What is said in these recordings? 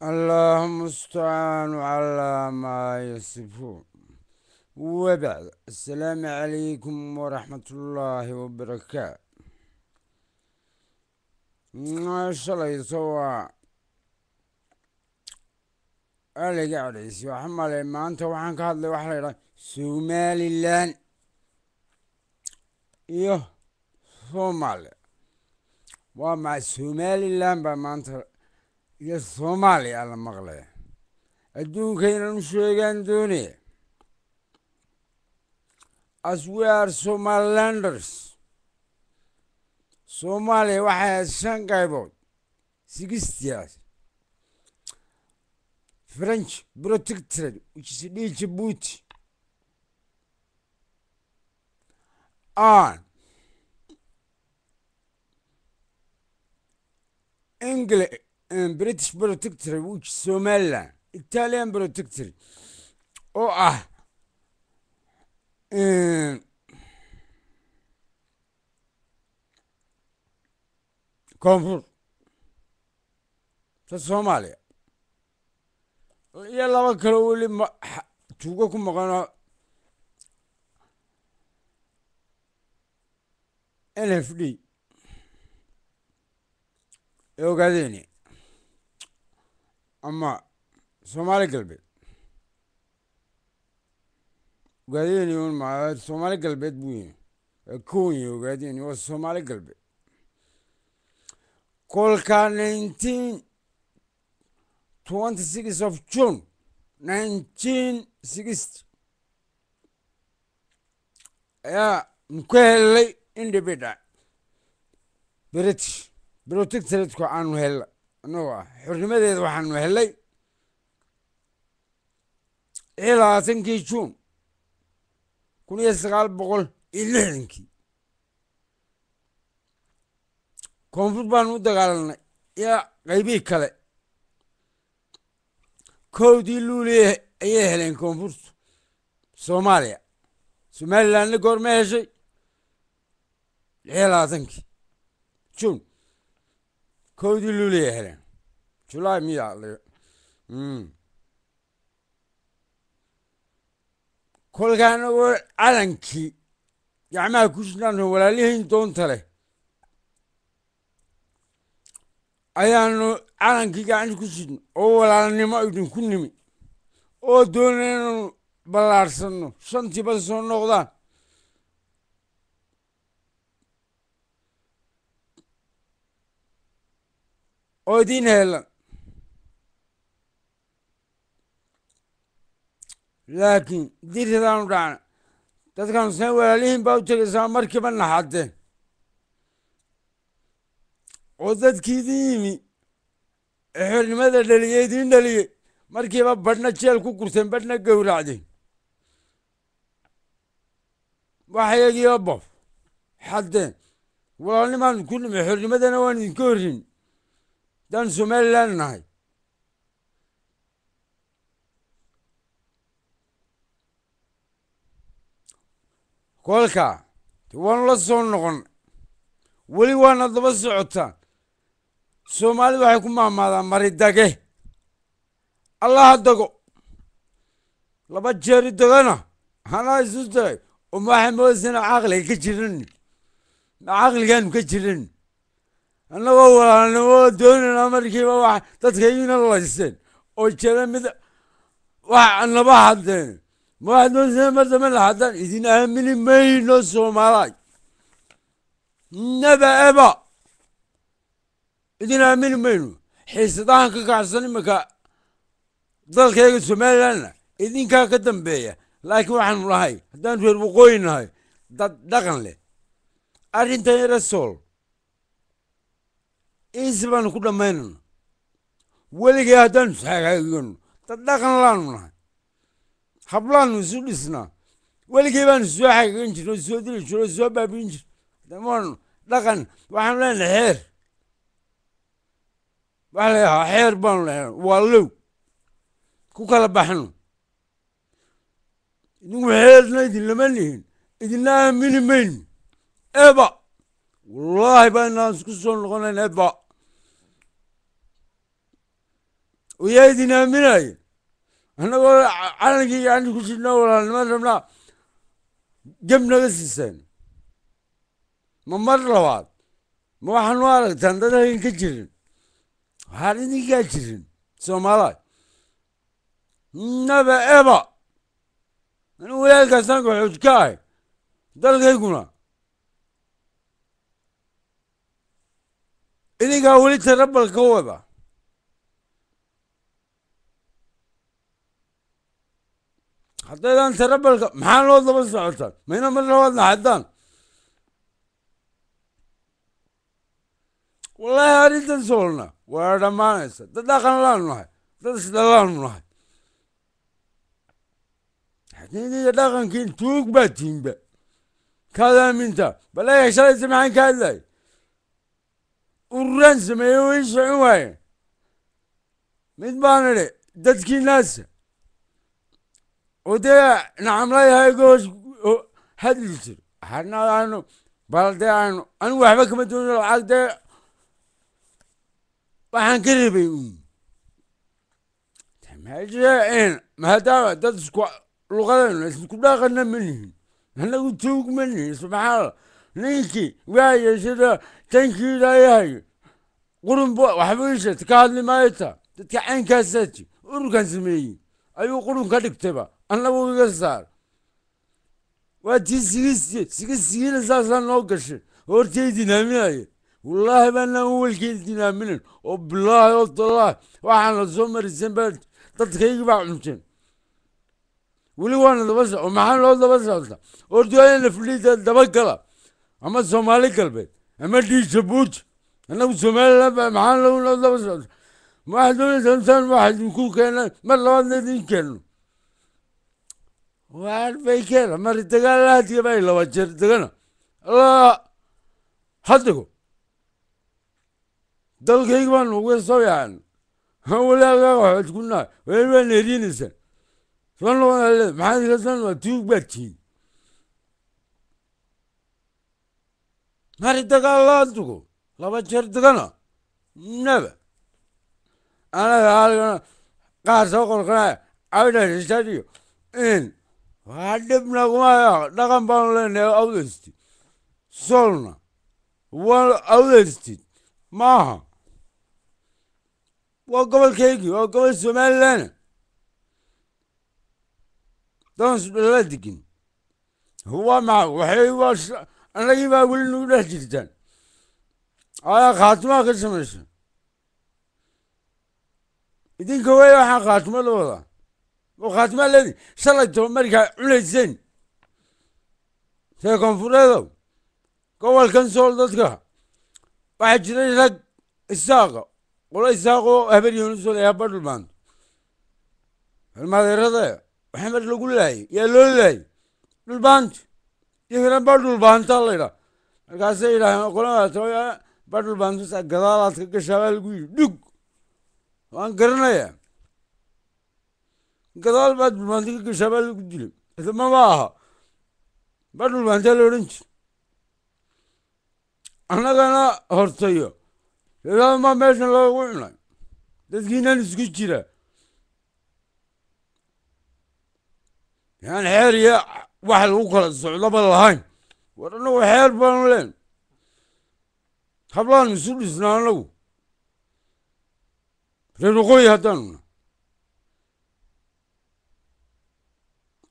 allahuma istacaanu calaa maa yasifuun wabacd assalaamu calaykum waraxmat ullaahi wabarakaat shalayto waa aliga cadhaysi waxa male maanta waxaan ka hadlay waxa la idhaha somalilan iyo soomaaliya waa maa somalilan baa maanta iyo soomaaliya la maqle adduunkaynan u sheegaan doonee as we are somalilanders soomaaliya waxay ahayd shan qaybood sigistiyaas french protected which is dhii jabuuti on english british protectory which somaliland italian protectory oo oh, ah koonfur ta soomaaliya iyo laba kaleo weli tuugo ku maqano n f d ogaadeyne ama soomaali galbeed ugaadaheni ma soomaali galbeed buu yimi koonya ugaadaheni waa soomaali galbeed kolka nineteen twenty six of june nineteen sixty ayaa ku helay indhibidha british protectorateku aanu helna annagu ah xornimadeeda waxaanu helay ilaa tankii juun kun iyo sagaal boqol iyo lixdankii koonfur baanu u dagaalanay iyo qaybihii kale kowdii luuli ayay heleen koonfurtu soomaaliya somalilandna goorma heshay lix labaatankii juun Cody Lully heleen July miyaa l hmm. kolkaana wa calankii gacmaha ku sinaano walaalihayn doonta leh ayaanu calankii gacanta ku sidno oo walaalnimo idinku nimi oo doonaynu ballaarsanno shantiiba soo noqdaan oo idiin heelan laakiin diridadaanu dhacna dadkan usna walaalihiin baa u tegaysaa markiiba naxaddeen oo dadkii idin yimi ee xornimada dhaliyey idiin dhaliyay markiiba badhna jeel ku gurteen badhna gowracdeen waxyagiiba bof xaddeen walaalnimaanu ku nimi xornimadana waan idinka horrin daan somali laan nahay kolka waanu la soo noqon weli waana daba socotaan soomaalida waxay ku maamaadaan mari dage allaha dago laba jeeri dagana hanaa isu diray oo maxamoosana caqliga ka jiran ma caqligaanu ka jiran annagoo walaalnimo doonana markiiba wax dadka iina laysteen oo jira mid wax anaba haddeen ma waxaad doonteen haddaan idin aamini mayno soomaalaay naba eba idin aamini mayno xiisadahan ka kacsan iminka dalkeega somalilanna idinkaa ka dambeeya laakiin waxaanu nahay haddaan reer waqooyi nahay dad dhaqan leh arrintan yara iisi baanu ku dhammaynayno weligee haddaanu ishagaagano dad laanu nahay hablaanu isu dhisnaa weligee baanu soo xagagan jirno o soo dili jirno soo baabiin jirno damaanu dhaqan waxaanu leenahay xeer waxa la xeer baanu leena waa low ku kala baxno idinku xeerna idinlama lihin idinna aamini maynu eba wallaahi baa inaan isku soo noqonayn eba wayaydin aaminaye annagoo calankii gacanta ku jirna walaalnimad rabnaa geb naga siiseen ma mar labaad ma waxaanu aragtaan dad hagan ka jirin waxaan idinkaa jirin soomaala naba eba anigu walaalkaasaan kaxooj ka ahay dalkayguna idinkaa weli tarabal ka wada haddaydan tarabalka maxaa loo daba socotaan mayna mar labaad naxadaan wallaahi arrintan soolna waa dhammaanaysa dad dhaqan nahay dad isdhalaanu nahay xadiidiga dhaqankiin tuug baa tiinba kaad aaminta balaya shalay maxaan ka hadlay ururaan sameeye way socon waaye mid baan idhi dadkii naasa odee nacamlayahaygos hadli jir waxaana aanu bal dee aanu anigu waxba kama doono lacag dee waxaan ka reebay un tamaajieen maadaama dad isku luqadaynu isku dhaqana ma lihin joog ma lihin ninkii waaye sida tankiilayahayo qurunb waxba ka hadli maayota dadka caynkaasaati ururkan sameeyey ayuu qurun ka dhigtayba annaga iga saar waa tii siga siga sigina saasaan noo gashay hortay dinaaminaye wallaahi baanaan welkey dinaaminayn oo bilaahi oo dallaahi waxaana soo marisan baa dadkaygii baa cunteen weli waana daba soco maxaa loo daba socota horti ayana fidhida dabagala ama somali galbeed ama dhiijabuuti annagu somalilan ma maxaa loo daba socota maxaa doonaysa intaan waxaa idinku keenan mar labaadna idin keenno warbay keena mari dagaal haadiya baa laba jeer degana hadigo dalkayga baan uga soo yacan walaagaa waxbaad ku nahay weel baa neerinaysaa soo noqonaa le maxaa iga soo tuug baad tihin mari dagaal hadigo laba jeer degana naba anaga aligana qaar soo qorqanaya awdhanisadiyo in wax dhibna kuma dhaqan baanu leenahay awdaystid solna wa awdaystid maaha waa gobolkaygii waa gobol somalilan dansla degin waa maa waxay waa baa weli nagu dhex jirtaan ayaa khaatimaa ka samaysa idinka wey waxaan khaatima la wadaa oo khaatimaa leedi shalay tobamarkaa cunayseen ree koonfureedow gobolkan sool dadka waxaa jiray rag isaaqa qolo isaaqoo habaryoonusol ee haba dhulmaanto ilmadeerada maxamed lagu laayay yaa loo laayay dhulbaanto iyo ba dhulbaantaa laydhaa markaasay yidhaaheen qolada badhulbaantu gadaalaadka gashaabaa lagu yidhi dhug waan garanayaa gadaal baa dhulmaantiga gashaa baa lagu dilay maba aha baa dhulmaantaa la odhan jir annagana hortayo maa meeshan loogu cunay dadkiinan isku jira yaan xeer iyo wax lagu kala socdoba lahayn war annagu xeer baanu hablaan isu dhisna annagu reer waqooyi haddaanuna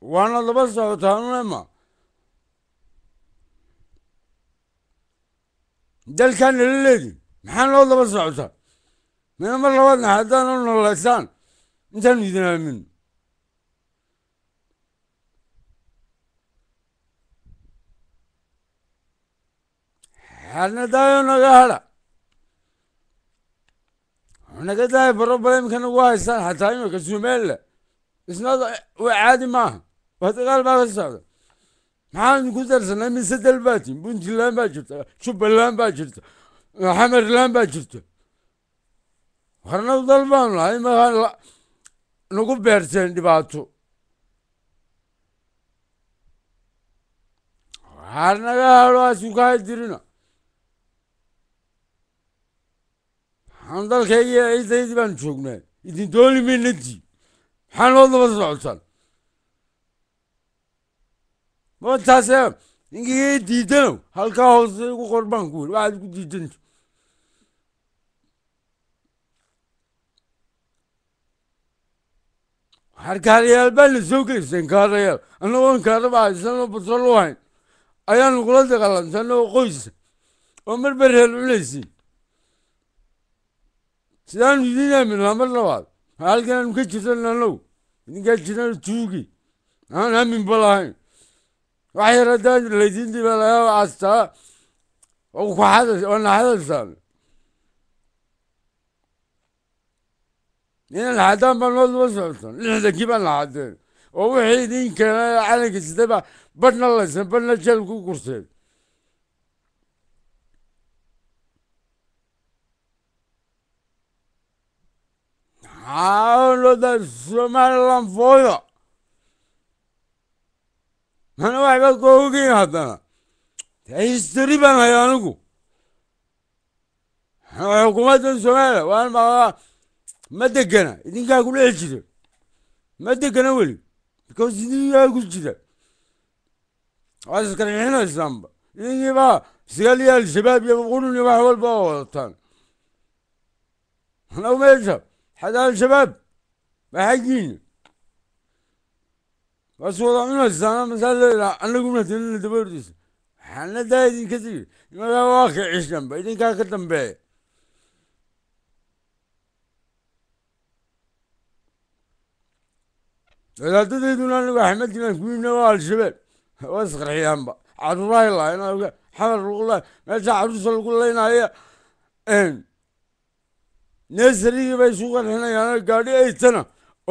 waana laba socotaanunema dalkaa nala leedi maxaa noo laba socotaa mina mar labaadna haddaan u nolaysaan intaanu idin aamin xaadna daayo naga hadha naga daayo barobalemka nagu haystaan xataa imika somalilan isnada waa caadi maaha dagaal baa ka socda maxaan idinku darsanaa mise dal baa tihin puntland baa jirta jubbaland baa jirta xamerland baa jirta warna dal baanu nahay markaa nagu beerteen dhibaato waxaad naga halo aasukahadirina waxaan dalkayga ciidaydii baan joognaa idin dooli maynadii maxaa noo daba socotaan taas ninka diidanow halkaa hoose igu qorbaan ku weri waxaad ku diidanto harkaarayaal baana soo geysan kaarayaal annagoon kaaraba haysanoo basal hayn ayaanu kula dagaalamsana qoysa oo marba reer cunaysin sidaanu idiin aaminaa mar labaad halkan ka jirtan idinkaa jiraan tuugi aan aaminba lahayn waxyar haddaan laydiin diba laga aastaa waana hadaysaan inaan xadaan baa nooduma socotan lixdankii baan naxadeen oo wixii idin keena calanka sidaba badna badhna laysan badhna jeel ku gurseen aa loodaa somaliland fooda mana waxba koogiin haddana histari baan haya anigu xukuumaddan soomaaliya waan maqlaa ma degana idinkaa ku dhex jira ma degana weli because idinkaa ku jira waad iskarxinaysaanba idinkii baa sigaaliya al-shabaab iyo qurun iyo wax walba oo wadataan anagu meesha xataa al-shabaab waa xaggiina waad wada cunaysaa anaguna dilina daba waxaana daa idinka tigi imadaa waa ka cishanba idinkaa ka dambeeya wadaadadayduna anagu axmedi baan waa al-shabaab waa isqarxiyaanba caruurahay lahayn xamar lagu lahay meesha caruurta lagu laynaya neesarigii bay isu qarxinayaan gaadhi aytana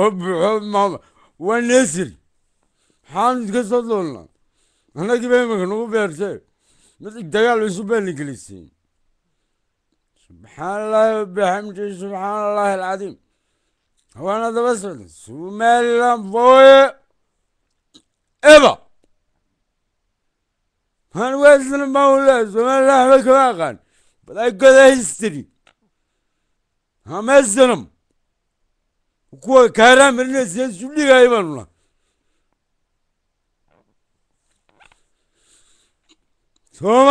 oo buuxo maama waa neesari حامد قصد لنا أنا قبيمك نو بيرتي مثل دقال يسبين الإنجليزيين سبحان الله وبحمده سبحان الله العظيم هو أنا ده بس سومالي لامبوي إبا هن وزن مولا سومالي لامبوي واقعا بدأ كده هيستري هم الزلم وكو كارام الناس يسولي غايبان الله Soma